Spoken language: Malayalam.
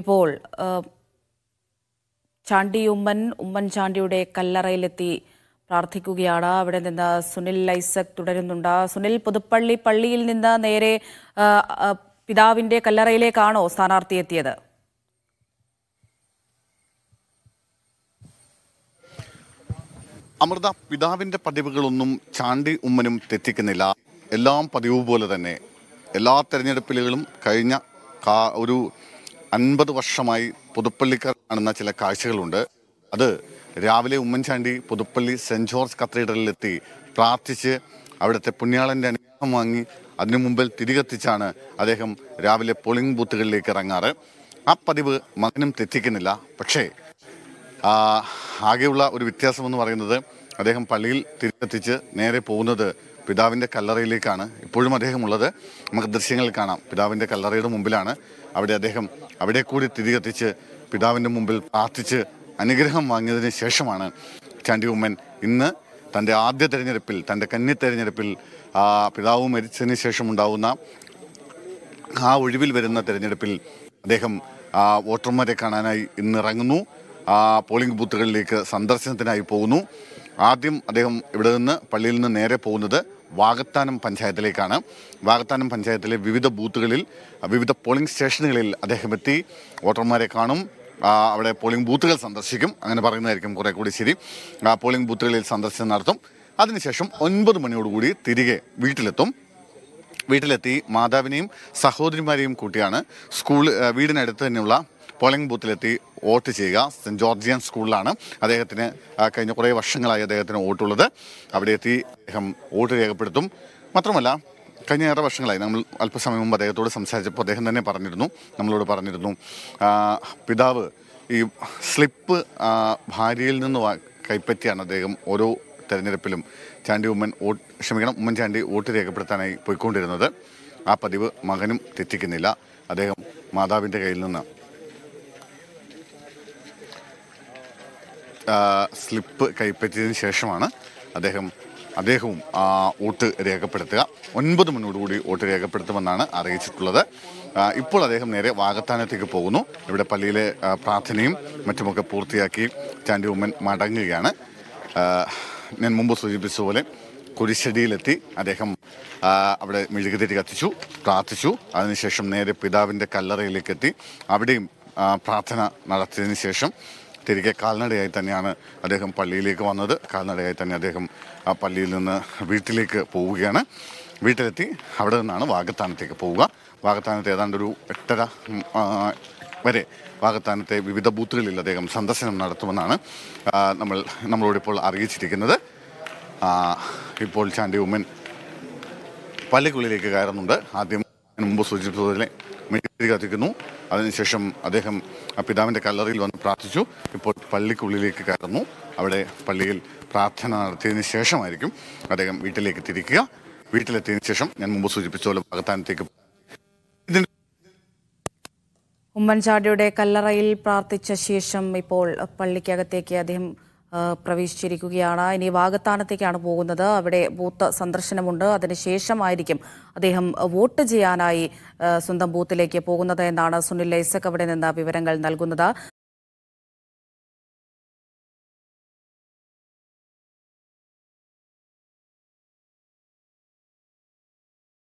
ഇപ്പോൾ ചാണ്ടി ഉമ്മൻ ഉമ്മൻചാണ്ടിയുടെ കല്ലറയിലെത്തി പ്രാർത്ഥിക്കുകയാണ് അവിടെ നിന്ന് സുനിൽ ഐസക് തുടരുന്നുണ്ട് സുനിൽ പുതുപ്പള്ളി പള്ളിയിൽ നിന്ന് നേരെ പിതാവിന്റെ കല്ലറയിലേക്കാണോ സ്ഥാനാർത്ഥി എത്തിയത് അമൃത പിതാവിന്റെ പതിവുകളൊന്നും ചാണ്ടി ഉമ്മനും തെറ്റിക്കുന്നില്ല എല്ലാം പതിവ് പോലെ തന്നെ എല്ലാ തെരഞ്ഞെടുപ്പിലുകളും കഴിഞ്ഞ ഒരു അൻപത് വർഷമായി പുതുപ്പള്ളിക്കാർ കാണുന്ന ചില കാഴ്ചകളുണ്ട് അത് രാവിലെ ഉമ്മൻചാണ്ടി പുതുപ്പള്ളി സെൻറ് ജോർജ് കത്തീഡ്രലിലെത്തി പ്രാർത്ഥിച്ച് അവിടുത്തെ പുണ്യാളൻ്റെ അനുഗ്രഹം വാങ്ങി അതിനു മുമ്പിൽ തിരികെത്തിച്ചാണ് അദ്ദേഹം രാവിലെ പോളിംഗ് ബൂത്തുകളിലേക്ക് ഇറങ്ങാറ് ആ പതിവ് മകനും തെറ്റിക്കുന്നില്ല പക്ഷേ ആകെയുള്ള ഒരു വ്യത്യാസമെന്ന് പറയുന്നത് അദ്ദേഹം പള്ളിയിൽ തിരിച്ചെത്തിച്ച് നേരെ പോകുന്നത് പിതാവിൻ്റെ കല്ലറയിലേക്കാണ് ഇപ്പോഴും അദ്ദേഹമുള്ളത് നമുക്ക് ദൃശ്യങ്ങളിൽ കാണാം പിതാവിൻ്റെ കല്ലറയുടെ മുമ്പിലാണ് അവിടെ അദ്ദേഹം അവിടെ കൂടി തിരികെത്തിച്ച് പിതാവിൻ്റെ മുമ്പിൽ പ്രാർത്ഥിച്ച് അനുഗ്രഹം വാങ്ങിയതിന് ശേഷമാണ് ചാണ്ടി ഉമ്മൻ ഇന്ന് തൻ്റെ ആദ്യ തെരഞ്ഞെടുപ്പിൽ തൻ്റെ കന്നി തെരഞ്ഞെടുപ്പിൽ പിതാവ് മരിച്ചതിന് ശേഷം ഉണ്ടാവുന്ന ആ ഒഴിവിൽ വരുന്ന തെരഞ്ഞെടുപ്പിൽ അദ്ദേഹം വോട്ടർമാരെ കാണാനായി ഇന്നിറങ്ങുന്നു പോളിംഗ് ബൂത്തുകളിലേക്ക് സന്ദർശനത്തിനായി പോകുന്നു ആദ്യം അദ്ദേഹം ഇവിടെ നിന്ന് പള്ളിയിൽ നിന്ന് നേരെ പോകുന്നത് വാഗത്താനം പഞ്ചായത്തിലേക്കാണ് വാഗത്താനം പഞ്ചായത്തിലെ വിവിധ ബൂത്തുകളിൽ വിവിധ പോളിംഗ് സ്റ്റേഷനുകളിൽ അദ്ദേഹം എത്തി വോട്ടർമാരെ കാണും അവിടെ പോളിംഗ് ബൂത്തുകൾ സന്ദർശിക്കും അങ്ങനെ പറയുന്നതായിരിക്കും കുറേ കൂടി ശരി പോളിംഗ് ബൂത്തുകളിൽ സന്ദർശനം നടത്തും അതിനുശേഷം ഒൻപത് മണിയോടുകൂടി തിരികെ വീട്ടിലെത്തും വീട്ടിലെത്തി മാതാവിനെയും സഹോദരിമാരെയും കൂട്ടിയാണ് സ്കൂൾ വീടിനടുത്ത് തന്നെയുള്ള പോളിംഗ് ബൂത്തിലെത്തി വോട്ട് ചെയ്യുക സെൻറ്റ് ജോർജിയൻ സ്കൂളിലാണ് അദ്ദേഹത്തിന് കഴിഞ്ഞ കുറേ വർഷങ്ങളായി അദ്ദേഹത്തിന് വോട്ടുള്ളത് അവിടെ എത്തി അദ്ദേഹം വോട്ട് രേഖപ്പെടുത്തും മാത്രമല്ല കഴിഞ്ഞ ഏറെ വർഷങ്ങളായി നമ്മൾ അല്പസമയം മുമ്പ് അദ്ദേഹത്തോട് സംസാരിച്ചപ്പോൾ അദ്ദേഹം തന്നെ പറഞ്ഞിരുന്നു നമ്മളോട് പറഞ്ഞിരുന്നു പിതാവ് ഈ സ്ലിപ്പ് ഭാര്യയിൽ നിന്ന് കൈപ്പറ്റിയാണ് അദ്ദേഹം ഓരോ തെരഞ്ഞെടുപ്പിലും ചാണ്ടി ഉമ്മൻ വോട്ട് ക്ഷമിക്കണം ഉമ്മൻചാണ്ടി വോട്ട് രേഖപ്പെടുത്താനായി പോയിക്കൊണ്ടിരുന്നത് ആ പതിവ് മകനും തെറ്റിക്കുന്നില്ല അദ്ദേഹം മാതാവിൻ്റെ കയ്യിൽ നിന്ന് സ്ലിപ്പ് കൈപ്പറ്റിയതിന് ശേഷമാണ് അദ്ദേഹം അദ്ദേഹവും വോട്ട് രേഖപ്പെടുത്തുക ഒൻപത് മണിയോടുകൂടി വോട്ട് രേഖപ്പെടുത്തുമെന്നാണ് അറിയിച്ചിട്ടുള്ളത് ഇപ്പോൾ അദ്ദേഹം നേരെ വാഗത്താനത്തേക്ക് പോകുന്നു ഇവിടെ പള്ളിയിലെ പ്രാർത്ഥനയും മറ്റുമൊക്കെ പൂർത്തിയാക്കി ചാണ്ടി ഉമ്മൻ മടങ്ങുകയാണ് ഞാൻ മുമ്പ് സൂചിപ്പിച്ചതുപോലെ കുരിശടിയിലെത്തി അദ്ദേഹം അവിടെ മെഴുകുതിരി കത്തിച്ചു പ്രാർത്ഥിച്ചു അതിനുശേഷം നേരെ പിതാവിൻ്റെ കല്ലറയിലേക്ക് എത്തി അവിടെയും പ്രാർത്ഥന നടത്തിയതിന് ശേഷം തിരികെ കാൽനടയായി തന്നെയാണ് അദ്ദേഹം പള്ളിയിലേക്ക് വന്നത് കാൽനടയായി തന്നെ അദ്ദേഹം ആ പള്ളിയിൽ നിന്ന് വീട്ടിലേക്ക് പോവുകയാണ് വീട്ടിലെത്തി അവിടെ നിന്നാണ് വാഗത്താനത്തേക്ക് പോവുക വാഗത്താനത്ത് ഏതാണ്ട് ഒരു എട്ടര വരെ വാഗത്താനത്തെ വിവിധ ബൂത്തുകളിൽ അദ്ദേഹം സന്ദർശനം നടത്തുമെന്നാണ് നമ്മൾ നമ്മളോടിപ്പോൾ അറിയിച്ചിരിക്കുന്നത് ഇപ്പോൾ ചാണ്ടി ഉമ്മൻ പള്ളിക്കുള്ളിലേക്ക് കയറുന്നുണ്ട് ആദ്യം മുമ്പ് സൂചിപ്പിച്ചതിലെ മെഴുകുതിരി കത്തിക്കുന്നു അതിനുശേഷം അദ്ദേഹം ആ പിതാവിൻ്റെ കല്ലറയിൽ വന്ന് പ്രാർത്ഥിച്ചു ഇപ്പോൾ പള്ളിക്കുള്ളിലേക്ക് കയറുന്നു അവിടെ പള്ളിയിൽ പ്രാർത്ഥന നടത്തിയതിന് ശേഷമായിരിക്കും അദ്ദേഹം വീട്ടിലേക്ക് തിരിക്കുക വീട്ടിലെത്തിയതിനു ശേഷം ഞാൻ മുമ്പ് സൂചിപ്പിച്ച പോലെ ഭാഗത്താനത്തേക്ക് ഉമ്മൻചാണ്ടിയുടെ കല്ലറയിൽ പ്രാർത്ഥിച്ച ശേഷം ഇപ്പോൾ പള്ളിക്കകത്തേക്ക് അദ്ദേഹം പ്രവേശിച്ചിരിക്കുകയാണ് ഇനി വാഗത്താനത്തേക്കാണ് പോകുന്നത് അവിടെ ബൂത്ത് സന്ദർശനമുണ്ട് അതിനുശേഷമായിരിക്കും അദ്ദേഹം വോട്ട് ചെയ്യാനായി സ്വന്തം ബൂത്തിലേക്ക് പോകുന്നത് എന്നാണ് സുനിൽ ലൈസക് അവിടെ നിന്ന് വിവരങ്ങൾ നൽകുന്നത്